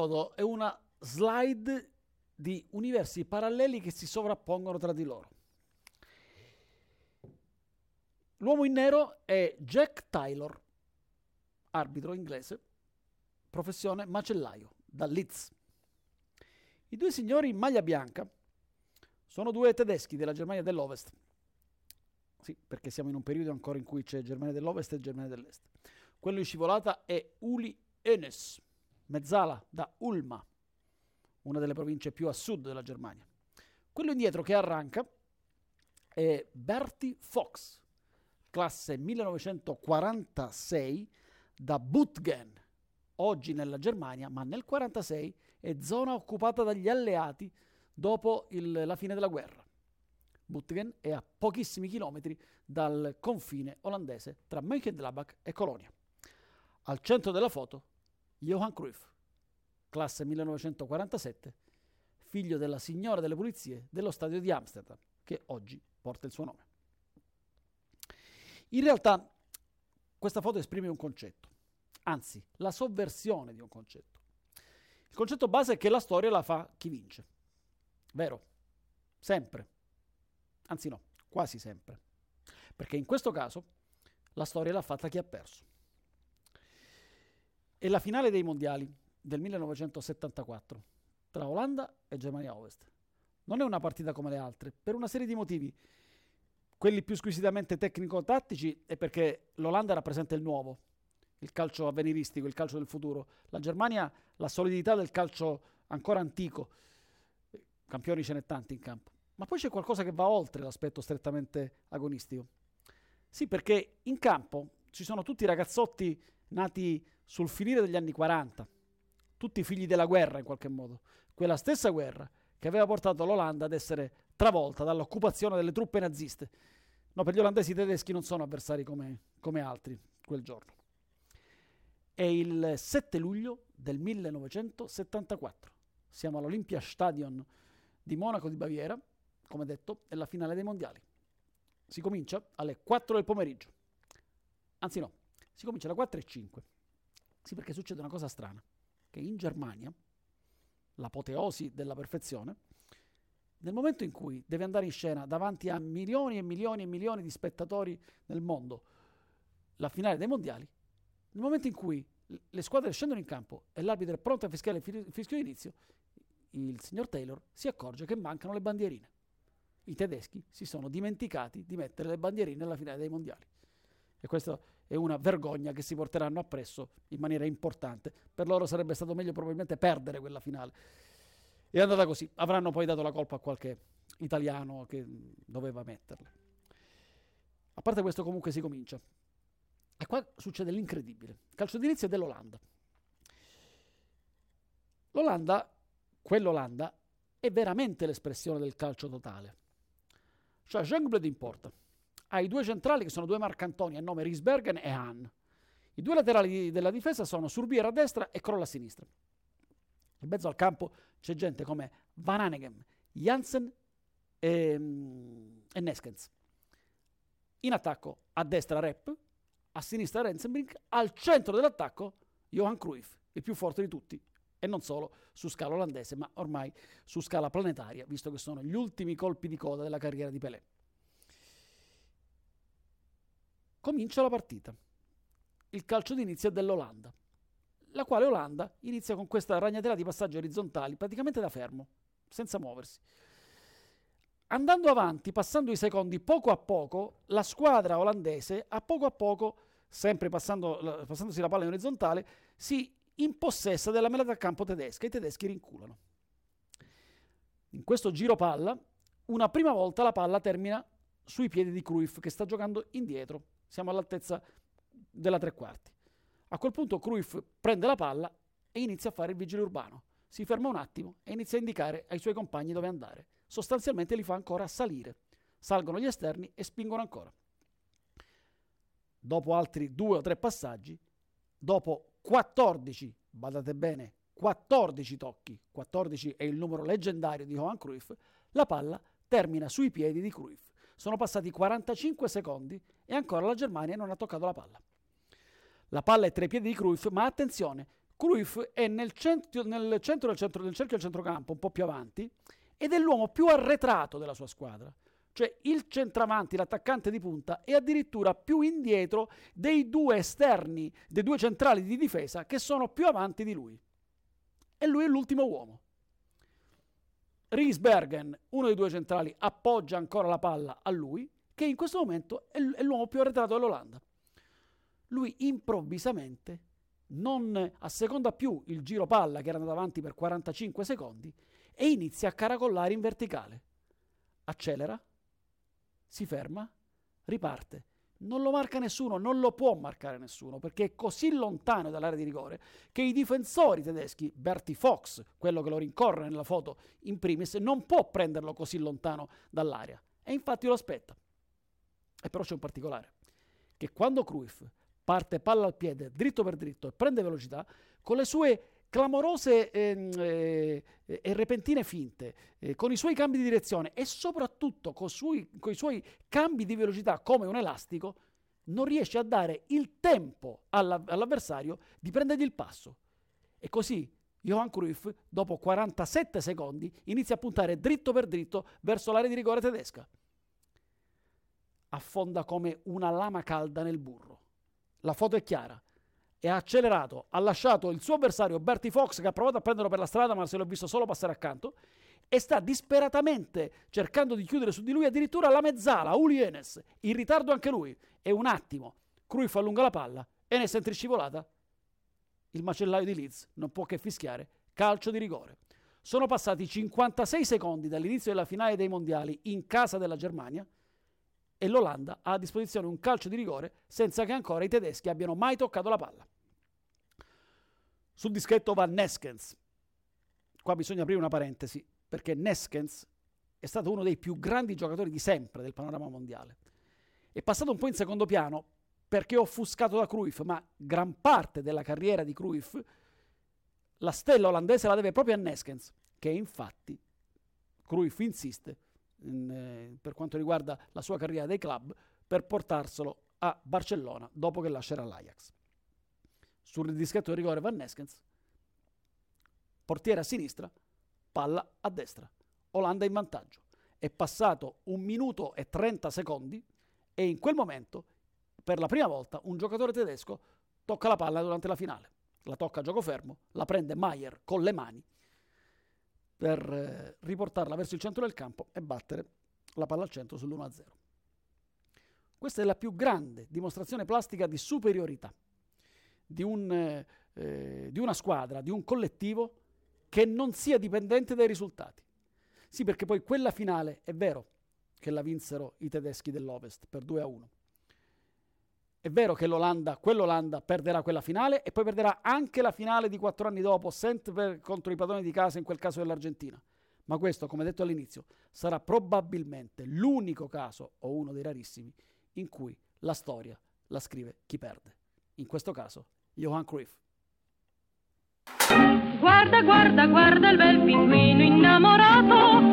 foto è una slide di universi paralleli che si sovrappongono tra di loro. L'uomo in nero è Jack Taylor, arbitro inglese, professione macellaio, da Leeds. I due signori in maglia bianca sono due tedeschi della Germania dell'Ovest. Sì, perché siamo in un periodo ancora in cui c'è Germania dell'Ovest e Germania dell'Est. Quello in scivolata è Uli Enes, Mezzala da Ulma, una delle province più a sud della Germania. Quello indietro che arranca è Bertie Fox, classe 1946 da Butgen, oggi nella Germania, ma nel 1946 è zona occupata dagli alleati dopo il, la fine della guerra. Butgen è a pochissimi chilometri dal confine olandese tra Mönchengladbach e Colonia. Al centro della foto Johan Cruyff, classe 1947, figlio della signora delle pulizie dello stadio di Amsterdam, che oggi porta il suo nome. In realtà questa foto esprime un concetto, anzi la sovversione di un concetto. Il concetto base è che la storia la fa chi vince. Vero? Sempre. Anzi no, quasi sempre. Perché in questo caso la storia l'ha fatta chi ha perso e la finale dei mondiali del 1974 tra Olanda e Germania Ovest. Non è una partita come le altre, per una serie di motivi. Quelli più squisitamente tecnico-tattici è perché l'Olanda rappresenta il nuovo, il calcio avveniristico, il calcio del futuro. La Germania, la solidità del calcio ancora antico. Campioni ce n'è tanti in campo. Ma poi c'è qualcosa che va oltre l'aspetto strettamente agonistico. Sì, perché in campo ci sono tutti i ragazzotti nati sul finire degli anni 40, tutti figli della guerra in qualche modo, quella stessa guerra che aveva portato l'Olanda ad essere travolta dall'occupazione delle truppe naziste. No, per gli olandesi i tedeschi non sono avversari come, come altri quel giorno. È il 7 luglio del 1974. Siamo all'Olympia Stadion di Monaco di Baviera, come detto, è la finale dei mondiali. Si comincia alle 4 del pomeriggio. Anzi no, si comincia alle 4 e 5. Sì, perché succede una cosa strana, che in Germania, l'apoteosi della perfezione, nel momento in cui deve andare in scena davanti a milioni e milioni e milioni di spettatori nel mondo, la finale dei mondiali, nel momento in cui le squadre scendono in campo e l'arbitro è pronto a fischiare il fischio d'inizio, il signor Taylor si accorge che mancano le bandierine. I tedeschi si sono dimenticati di mettere le bandierine alla finale dei mondiali. E questo e una vergogna che si porteranno appresso in maniera importante. Per loro sarebbe stato meglio probabilmente perdere quella finale. È andata così. Avranno poi dato la colpa a qualche italiano che doveva metterla. A parte questo comunque si comincia. E qua succede l'incredibile. Calcio d'inizio dell'Olanda. L'Olanda, quell'Olanda, è veramente l'espressione del calcio totale. Cioè Jean Jungblood in porta hai due centrali che sono due Marcantoni a nome Risbergen e Hahn. I due laterali della difesa sono Surbier a destra e Crolla a sinistra. In mezzo al campo c'è gente come Van Hanegem, Jansen e, mm, e Neskens. In attacco a destra Rep, a sinistra Renzenbrink, al centro dell'attacco Johan Cruyff, il più forte di tutti, e non solo su scala olandese, ma ormai su scala planetaria, visto che sono gli ultimi colpi di coda della carriera di Pelé. Comincia la partita. Il calcio d'inizio è dell'Olanda, la quale Olanda inizia con questa ragnatela di passaggi orizzontali, praticamente da fermo, senza muoversi. Andando avanti, passando i secondi poco a poco, la squadra olandese a poco a poco, sempre passando, passandosi la palla in orizzontale, si impossessa della metà campo tedesca. e I tedeschi rinculano. In questo giro palla, una prima volta la palla termina sui piedi di Cruyff che sta giocando indietro siamo all'altezza della tre quarti. A quel punto Cruyff prende la palla e inizia a fare il vigile urbano. Si ferma un attimo e inizia a indicare ai suoi compagni dove andare. Sostanzialmente li fa ancora salire. Salgono gli esterni e spingono ancora. Dopo altri due o tre passaggi, dopo 14, badate bene, 14 tocchi, 14 è il numero leggendario di Johan Cruyff, la palla termina sui piedi di Cruyff. Sono passati 45 secondi e ancora la Germania non ha toccato la palla. La palla è tra i piedi di Cruyff, ma attenzione, Cruyff è nel centro, nel centro del, centro, del cerchio del centrocampo, un po' più avanti, ed è l'uomo più arretrato della sua squadra. Cioè il centravanti, l'attaccante di punta, è addirittura più indietro dei due esterni, dei due centrali di difesa che sono più avanti di lui. E lui è l'ultimo uomo. Riesbergen, uno dei due centrali, appoggia ancora la palla a lui, che in questo momento è, è l'uomo più arretrato dell'Olanda. Lui improvvisamente non asseconda più il giro palla che era andato avanti per 45 secondi e inizia a caracollare in verticale. Accelera, si ferma, riparte non lo marca nessuno, non lo può marcare nessuno perché è così lontano dall'area di rigore che i difensori tedeschi, Bertie Fox, quello che lo rincorre nella foto in primis, non può prenderlo così lontano dall'area e infatti lo aspetta. E però c'è un particolare, che quando Cruyff parte palla al piede, dritto per dritto e prende velocità, con le sue clamorose e, ehm, e, eh, e repentine finte, eh, con i suoi cambi di direzione e soprattutto con, sui, con i suoi cambi di velocità come un elastico, non riesce a dare il tempo alla, all'avversario di prendergli il passo. E così Johan Cruyff, dopo 47 secondi, inizia a puntare dritto per dritto verso l'area di rigore tedesca. Affonda come una lama calda nel burro. La foto è chiara e ha accelerato, ha lasciato il suo avversario Bertie Fox che ha provato a prenderlo per la strada ma se l'ho visto solo passare accanto e sta disperatamente cercando di chiudere su di lui addirittura la mezzala, Uli Enes, in ritardo anche lui. E un attimo, Cruyff allunga la palla Enes ne sente scivolata. Il macellaio di Leeds non può che fischiare calcio di rigore. Sono passati 56 secondi dall'inizio della finale dei mondiali in casa della Germania e l'Olanda ha a disposizione un calcio di rigore senza che ancora i tedeschi abbiano mai toccato la palla. Sul dischetto va Neskens. Qua bisogna aprire una parentesi, perché Neskens è stato uno dei più grandi giocatori di sempre del panorama mondiale. È passato un po' in secondo piano perché offuscato da Cruyff, ma gran parte della carriera di Cruyff la stella olandese la deve proprio a Neskens, che infatti Cruyff insiste in, eh, per quanto riguarda la sua carriera dei club per portarselo a Barcellona dopo che lascerà l'Ajax. Sul dischetto di rigore Van Neskens, portiere a sinistra, palla a destra. Olanda in vantaggio. È passato un minuto e 30 secondi e in quel momento, per la prima volta, un giocatore tedesco tocca la palla durante la finale. La tocca a gioco fermo, la prende Maier con le mani per eh, riportarla verso il centro del campo e battere la palla al centro sull'1-0. Questa è la più grande dimostrazione plastica di superiorità di, un, eh, eh, di una squadra, di un collettivo che non sia dipendente dai risultati. Sì, perché poi quella finale è vero che la vinsero i tedeschi dell'Ovest per 2 1 è vero che l'Olanda, quell'Olanda perderà quella finale e poi perderà anche la finale di quattro anni dopo, sempre contro i padroni di casa, in quel caso dell'Argentina. Ma questo, come detto all'inizio, sarà probabilmente l'unico caso, o uno dei rarissimi, in cui la storia la scrive chi perde. In questo caso, Johan Cruyff. Guarda, guarda, guarda il bel pinguino innamorato